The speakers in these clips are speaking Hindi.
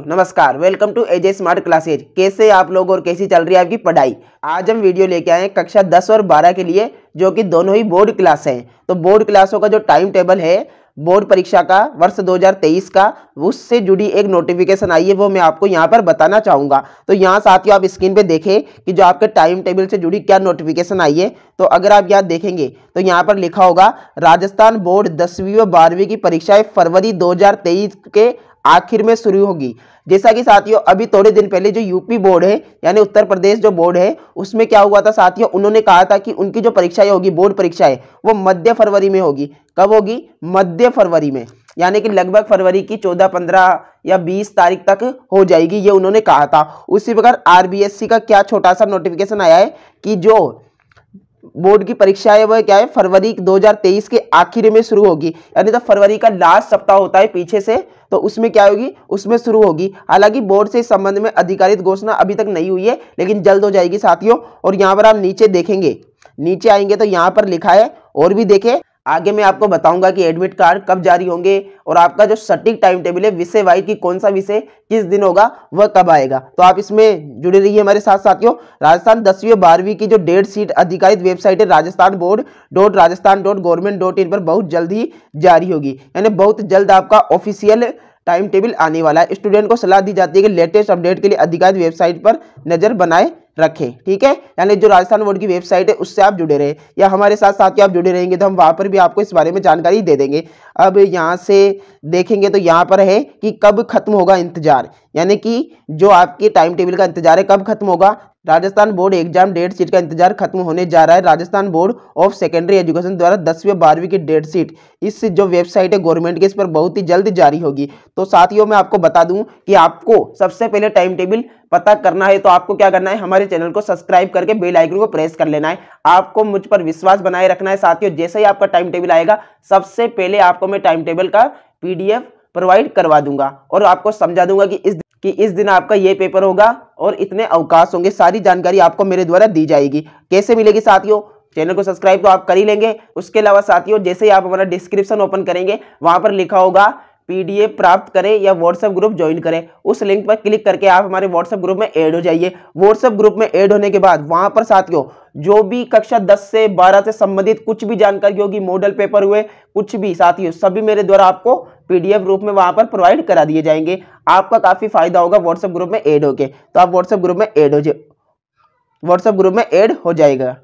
दोस्तों नमस्कार welcome to AJ smart classes कैसे आप लोग और कैसी चल रही है आपकी पढ़ाई आज हम वीडियो लेके आए हैं कक्षा 10 और 12 के लिए जो कि दोनों ही बोर्ड क्लास हैं तो बोर्ड क्लासों का जो टाइम टेबल है बोर्ड परीक्षा का वर्ष 2023 का उससे जुड़ी एक नोटिफिकेशन आई है वो मैं आपको यहाँ पर बताना चाहूँगा तो यहाँ साथियों आप स्क्रीन पे देखें कि जो आपके टाइम टेबल से जुड़ी क्या नोटिफिकेशन आई है तो अगर आप यहाँ देखेंगे तो यहाँ पर लिखा होगा राजस्थान बोर्ड दसवीं व बारहवीं की परीक्षाएं फरवरी दो के आखिर में शुरू होगी जैसा कि साथियों अभी थोड़े दिन पहले जो यूपी बोर्ड है यानी उत्तर प्रदेश जो बोर्ड है उसमें क्या हुआ था साथियों उन्होंने कहा था कि उनकी जो परीक्षाएं होगी बोर्ड परीक्षाएं वो मध्य फरवरी में होगी कब होगी मध्य फरवरी में यानी कि लगभग फरवरी की चौदह पंद्रह या बीस तारीख तक हो जाएगी ये उन्होंने कहा था उसी प्रकार आरबीएससी का क्या छोटा सा नोटिफिकेशन आया है कि जो बोर्ड की परीक्षा है वह क्या है फरवरी 2023 के आखिर में शुरू होगी यानी तो फरवरी का लास्ट सप्ताह होता है पीछे से तो उसमें क्या होगी उसमें शुरू होगी हालांकि बोर्ड से इस संबंध में अधिकारित घोषणा अभी तक नहीं हुई है लेकिन जल्द हो जाएगी साथियों और यहाँ पर आप नीचे देखेंगे नीचे आएंगे तो यहाँ पर लिखा है और भी देखें आगे मैं आपको बताऊंगा कि एडमिट कार्ड कब जारी होंगे और आपका जो सटीक टाइम टेबल है विषय वाइज की कौन सा विषय किस दिन होगा वह कब आएगा तो आप इसमें जुड़े रहिए हमारे साथ साथियों राजस्थान दसवीं और बारहवीं की जो डेट सीट अधिकारित वेबसाइट है Rajasthan board dot Rajasthan dot government dot in पर बहुत जल्द ही जारी होगी यानी बहुत जल्द आपका ऑफिशियल टाइम टेबल आने वाला है स्टूडेंट को सलाह दी जाती है कि लेटेस्ट अपडेट के लिए अधिकारित वेबसाइट पर नजर बनाए रखें ठीक है यानी जो राजस्थान बोर्ड की वेबसाइट है उससे आप जुड़े रहें या हमारे साथ साथ ही आप जुड़े रहेंगे तो हम वहाँ पर भी आपको इस बारे में जानकारी दे देंगे अब यहाँ से देखेंगे तो यहाँ पर है कि कब खत्म होगा इंतजार यानी कि जो आपके टाइम टेबल का इंतजार है कब खत्म होगा Rajasthan board exam date sheet का इंतजार खत्म होने जा रहा है Rajasthan board of secondary education द्वारा दसवीं बारहवीं की डेट सीट इस जो वेबसाइट है गवर्नमेंट की इस पर बहुत ही जल्द जारी होगी तो साथियों मैं आपको बता दूं कि आपको सबसे पहले टाइम टेबल पता करना है तो आपको क्या करना है हमारे चैनल को सब्सक्राइब करके बेल आइकन को प्रेस कर लेना है आपको मुझ पर विश्वास बनाए रखना है साथियों जैसे ही आपका टाइम टेबल आएगा सबसे पहले आपको मैं टाइम टेबल का पीडीएफ प्रोवाइड करवा दूंगा और आपको समझा दूंगा कि इस कि इस दिन आपका ये पेपर होगा और इतने अवकाश होंगे सारी जानकारी आपको मेरे द्वारा दी जाएगी कैसे मिलेगी साथियों चैनल को सब्सक्राइब तो आप कर ही लेंगे उसके अलावा साथियों जैसे ही आप हमारा डिस्क्रिप्शन ओपन करेंगे वहां पर लिखा होगा पीडीएफ प्राप्त करें या व्हाट्सएप ग्रुप ज्वाइन करें उस लिंक पर क्लिक करके आप हमारे व्हाट्सएप ग्रुप में ऐड हो जाइए व्हाट्सएप ग्रुप में ऐड होने के बाद वहां पर साथियों जो भी कक्षा 10 से 12 से संबंधित कुछ भी जानकारी होगी मॉडल पेपर हुए कुछ भी साथियों सभी मेरे द्वारा आपको पीडीएफ रूप में वहां पर प्रोवाइड करा दिए जाएंगे आपका काफ़ी फायदा होगा व्हाट्सएप ग्रुप में एड होके तो आप व्हाट्सएप ग्रुप में एड हो जाए व्हाट्सएप ग्रुप में एड हो जाएगा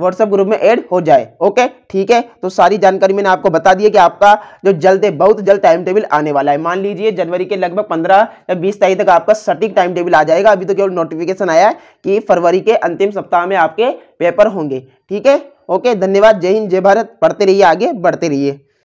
व्हाट्सएप ग्रुप में ऐड हो जाए ओके ठीक है तो सारी जानकारी मैंने आपको बता दी है कि आपका जो जल्द है बहुत जल्द टाइम टेबल आने वाला है मान लीजिए जनवरी के लगभग 15 या 20 तारीख तक आपका सटीक टाइम टेबल आ जाएगा अभी तो केवल नोटिफिकेशन आया है कि फरवरी के अंतिम सप्ताह में आपके पेपर होंगे ठीक है ओके धन्यवाद जय हिंद जय भारत पढ़ते रहिए आगे बढ़ते रहिए